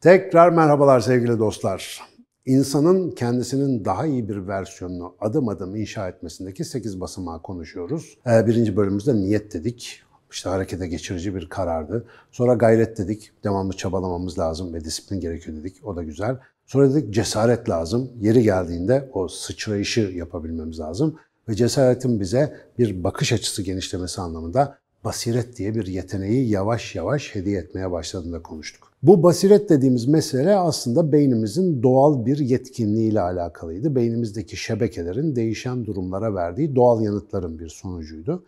Tekrar merhabalar sevgili dostlar. İnsanın kendisinin daha iyi bir versiyonunu adım adım inşa etmesindeki 8 basamağı konuşuyoruz. Ee, birinci bölümümüzde niyet dedik. İşte harekete geçirici bir karardı. Sonra gayret dedik. Devamlı çabalamamız lazım ve disiplin gerekiyor dedik. O da güzel. Sonra dedik cesaret lazım. Yeri geldiğinde o sıçrayışı yapabilmemiz lazım. Ve cesaretin bize bir bakış açısı genişlemesi anlamında basiret diye bir yeteneği yavaş yavaş hediye etmeye başladığında konuştuk. Bu basiret dediğimiz mesele aslında beynimizin doğal bir yetkinliği ile alakalıydı. Beynimizdeki şebekelerin değişen durumlara verdiği doğal yanıtların bir sonucuydu.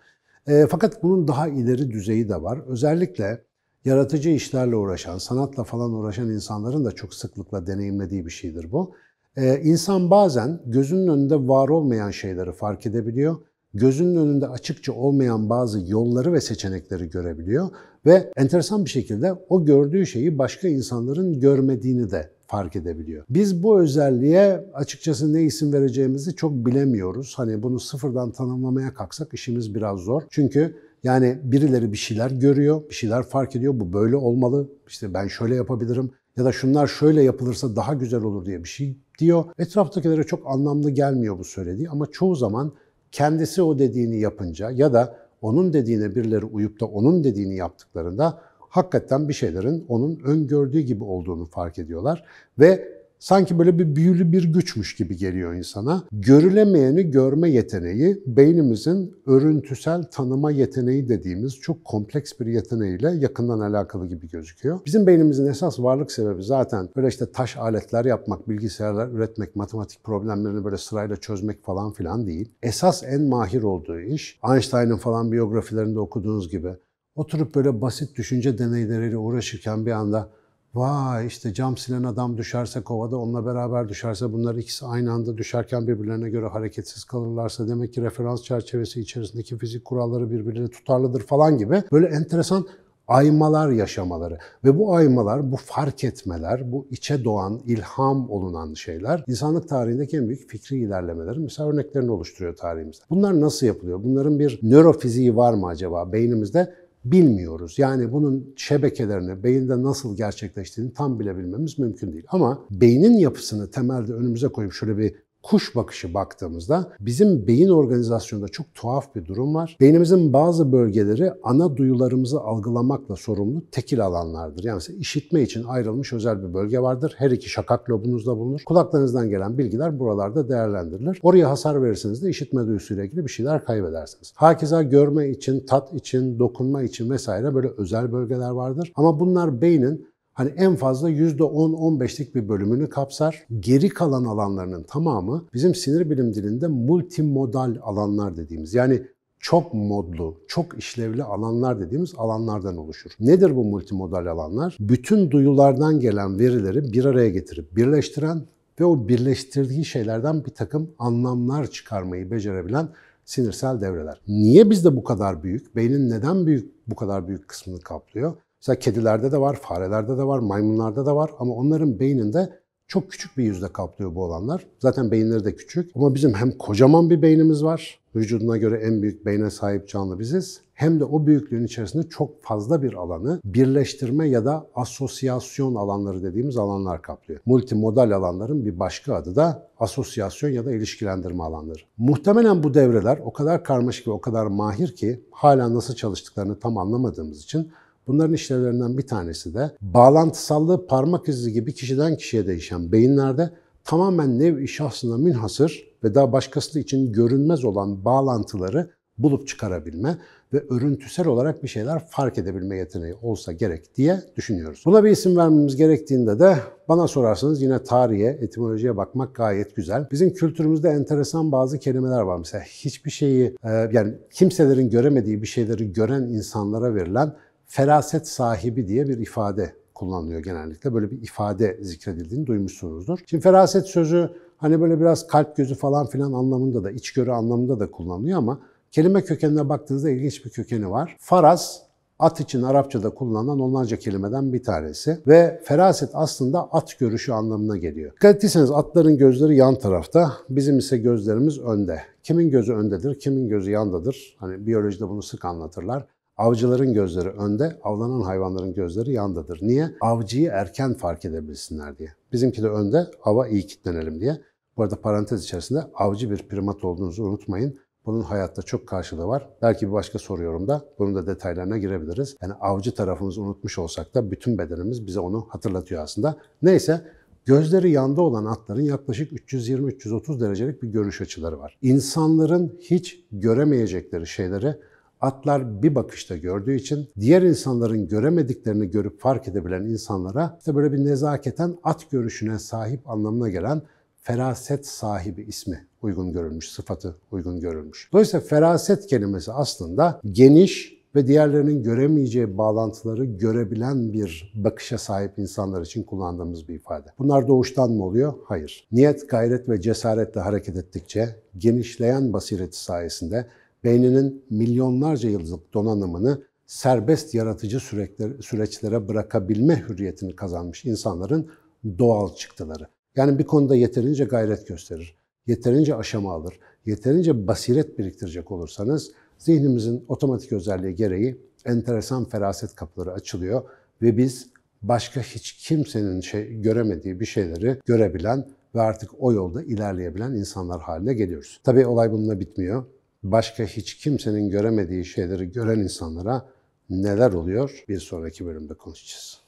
E, fakat bunun daha ileri düzeyi de var. Özellikle yaratıcı işlerle uğraşan, sanatla falan uğraşan insanların da çok sıklıkla deneyimlediği bir şeydir bu. E, insan bazen gözünün önünde var olmayan şeyleri fark edebiliyor gözünün önünde açıkça olmayan bazı yolları ve seçenekleri görebiliyor ve enteresan bir şekilde o gördüğü şeyi başka insanların görmediğini de fark edebiliyor. Biz bu özelliğe açıkçası ne isim vereceğimizi çok bilemiyoruz. Hani bunu sıfırdan tanımlamaya kalksak işimiz biraz zor. Çünkü yani birileri bir şeyler görüyor, bir şeyler fark ediyor. Bu böyle olmalı. İşte ben şöyle yapabilirim ya da şunlar şöyle yapılırsa daha güzel olur diye bir şey diyor. Etraftakilere çok anlamlı gelmiyor bu söylediği ama çoğu zaman kendisi o dediğini yapınca ya da onun dediğine birileri uyup da onun dediğini yaptıklarında hakikaten bir şeylerin onun öngördüğü gibi olduğunu fark ediyorlar ve Sanki böyle bir büyülü bir güçmüş gibi geliyor insana. Görülemeyeni görme yeteneği, beynimizin örüntüsel tanıma yeteneği dediğimiz çok kompleks bir yeteneğiyle yakından alakalı gibi gözüküyor. Bizim beynimizin esas varlık sebebi zaten böyle işte taş aletler yapmak, bilgisayarlar üretmek, matematik problemlerini böyle sırayla çözmek falan filan değil. Esas en mahir olduğu iş, Einstein'ın falan biyografilerinde okuduğunuz gibi oturup böyle basit düşünce deneyleriyle uğraşırken bir anda Vay işte cam silen adam düşerse kovada onunla beraber düşerse bunlar ikisi aynı anda düşerken birbirlerine göre hareketsiz kalırlarsa demek ki referans çerçevesi içerisindeki fizik kuralları birbirine tutarlıdır falan gibi böyle enteresan aymalar yaşamaları ve bu aymalar, bu fark etmeler, bu içe doğan, ilham olunan şeyler insanlık tarihindeki en büyük fikri ilerlemelerin mesela örneklerini oluşturuyor tarihimizde. Bunlar nasıl yapılıyor? Bunların bir nörofiziği var mı acaba beynimizde? bilmiyoruz. Yani bunun şebekelerini, beyinde nasıl gerçekleştiğini tam bile bilmemiz mümkün değil. Ama beynin yapısını temelde önümüze koyup şöyle bir kuş bakışı baktığımızda bizim beyin organizasyonunda çok tuhaf bir durum var. Beynimizin bazı bölgeleri ana duyularımızı algılamakla sorumlu tekil alanlardır. Yani işitme için ayrılmış özel bir bölge vardır. Her iki şakak lobunuzda bulunur. Kulaklarınızdan gelen bilgiler buralarda değerlendirilir. Oraya hasar verirseniz de işitme duyusuyla ilgili bir şeyler kaybedersiniz. Hakeza görme için, tat için, dokunma için vesaire böyle özel bölgeler vardır. Ama bunlar beynin hani en fazla %10-15'lik bir bölümünü kapsar. Geri kalan alanlarının tamamı bizim sinir bilim dilinde multimodal alanlar dediğimiz yani çok modlu, çok işlevli alanlar dediğimiz alanlardan oluşur. Nedir bu multimodal alanlar? Bütün duyulardan gelen verileri bir araya getirip birleştiren ve o birleştirdiği şeylerden bir takım anlamlar çıkarmayı becerebilen sinirsel devreler. Niye bizde bu kadar büyük? Beynin neden büyük bu kadar büyük kısmını kaplıyor? Mesela kedilerde de var, farelerde de var, maymunlarda da var ama onların beyninde çok küçük bir yüzde kaplıyor bu olanlar. Zaten beyinleri de küçük ama bizim hem kocaman bir beynimiz var. Vücuduna göre en büyük beyne sahip canlı biziz. Hem de o büyüklüğün içerisinde çok fazla bir alanı birleştirme ya da asosyasyon alanları dediğimiz alanlar kaplıyor. Multimodal alanların bir başka adı da asosyasyon ya da ilişkilendirme alanları. Muhtemelen bu devreler o kadar karmaşık ve o kadar mahir ki hala nasıl çalıştıklarını tam anlamadığımız için Bunların işlevlerinden bir tanesi de bağlantısallığı parmak izi gibi kişiden kişiye değişen beyinlerde tamamen nev-i şahsına münhasır ve daha başkası için görünmez olan bağlantıları bulup çıkarabilme ve örüntüsel olarak bir şeyler fark edebilme yeteneği olsa gerek diye düşünüyoruz. Buna bir isim vermemiz gerektiğinde de bana sorarsanız yine tarihe, etimolojiye bakmak gayet güzel. Bizim kültürümüzde enteresan bazı kelimeler var. Mesela hiçbir şeyi e, yani kimselerin göremediği bir şeyleri gören insanlara verilen feraset sahibi diye bir ifade kullanılıyor genellikle. Böyle bir ifade zikredildiğini duymuşsunuzdur. Şimdi feraset sözü hani böyle biraz kalp gözü falan filan anlamında da, içgörü anlamında da kullanılıyor ama kelime kökenine baktığınızda ilginç bir kökeni var. Faras at için Arapçada kullanılan onlarca kelimeden bir tanesi ve feraset aslında at görüşü anlamına geliyor. Dikkat ettiyseniz atların gözleri yan tarafta, bizim ise gözlerimiz önde. Kimin gözü öndedir, kimin gözü yandadır? Hani biyolojide bunu sık anlatırlar. Avcıların gözleri önde, avlanan hayvanların gözleri yandadır. Niye? Avcıyı erken fark edebilsinler diye. Bizimki de önde, hava iyi kitlenelim diye. Bu arada parantez içerisinde avcı bir primat olduğunuzu unutmayın. Bunun hayatta çok karşılığı var. Belki bir başka soruyorum da bunun da detaylarına girebiliriz. Yani avcı tarafımızı unutmuş olsak da bütün bedenimiz bize onu hatırlatıyor aslında. Neyse Gözleri yanda olan atların yaklaşık 320-330 derecelik bir görüş açıları var. İnsanların hiç göremeyecekleri şeyleri Atlar bir bakışta gördüğü için diğer insanların göremediklerini görüp fark edebilen insanlara işte böyle bir nezaketen at görüşüne sahip anlamına gelen feraset sahibi ismi uygun görülmüş, sıfatı uygun görülmüş. Dolayısıyla feraset kelimesi aslında geniş ve diğerlerinin göremeyeceği bağlantıları görebilen bir bakışa sahip insanlar için kullandığımız bir ifade. Bunlar doğuştan mı oluyor? Hayır. Niyet, gayret ve cesaretle hareket ettikçe genişleyen basireti sayesinde beyninin milyonlarca yıllık donanımını serbest yaratıcı süreçlere bırakabilme hürriyetini kazanmış insanların doğal çıktıları. Yani bir konuda yeterince gayret gösterir, yeterince aşama alır, yeterince basiret biriktirecek olursanız zihnimizin otomatik özelliği gereği enteresan feraset kapıları açılıyor ve biz başka hiç kimsenin şey, göremediği bir şeyleri görebilen ve artık o yolda ilerleyebilen insanlar haline geliyoruz. Tabii olay bununla bitmiyor başka hiç kimsenin göremediği şeyleri gören insanlara neler oluyor bir sonraki bölümde konuşacağız.